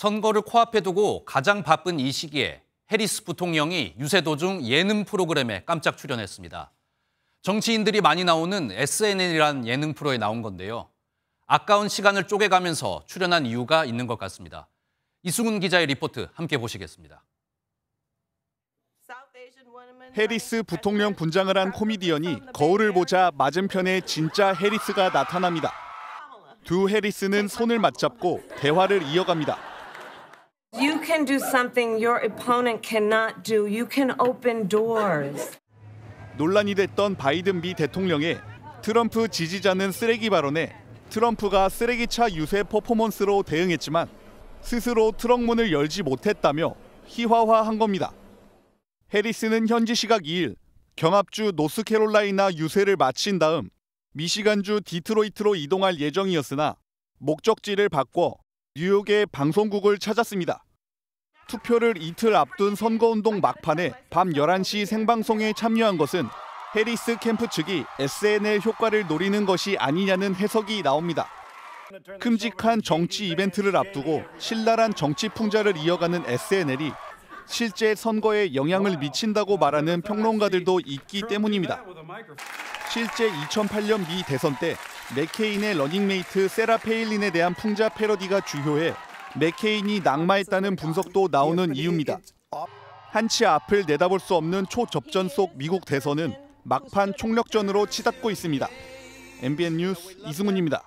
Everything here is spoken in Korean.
선거를 코앞에 두고 가장 바쁜 이 시기에 해리스 부통령이 유세 도중 예능 프로그램에 깜짝 출연했습니다. 정치인들이 많이 나오는 SNL이란 예능 프로에 나온 건데요. 아까운 시간을 쪼개가면서 출연한 이유가 있는 것 같습니다. 이승훈 기자의 리포트 함께 보시겠습니다. 해리스 부통령 분장을 한 코미디언이 거울을 보자 맞은편에 진짜 해리스가 나타납니다. 두 해리스는 손을 맞잡고 대화를 이어갑니다. can do something your opponent cannot do. You can open doors. 논란이 됐던 바이든 미 대통령의 트럼프 지지자는 쓰레기 발언에 트럼프가 쓰레기차 유세 퍼포먼스로 대응했지만 스스로 트럭 문을 열지 못했다며 희화화한 겁니다. 해리스는 현지 시각 2일 경합주 노스캐롤라이나 유세를 마친 다음 미시간주 디트로이트로 이동할 예정이었으나 목적지를 바꿔 뉴욕의 방송국을 찾았습니다. 투표를 이틀 앞둔 선거운동 막판에 밤 11시 생방송에 참여한 것은 해리스 캠프 측이 SNL 효과를 노리는 것이 아니냐는 해석이 나옵니다. 큼직한 정치 이벤트를 앞두고 신랄한 정치 풍자를 이어가는 SNL이 실제 선거에 영향을 미친다고 말하는 평론가들도 있기 때문입니다. 실제 2008년 미 대선 때 맥케인의 네 러닝메이트 세라 페일린에 대한 풍자 패러디가 주효해 맥케인이 낙마했다는 분석도 나오는 이유입니다. 한치 앞을 내다볼 수 없는 초접전 속 미국 대선은 막판 총력전으로 치닫고 있습니다. MBN 뉴스 이승훈입니다.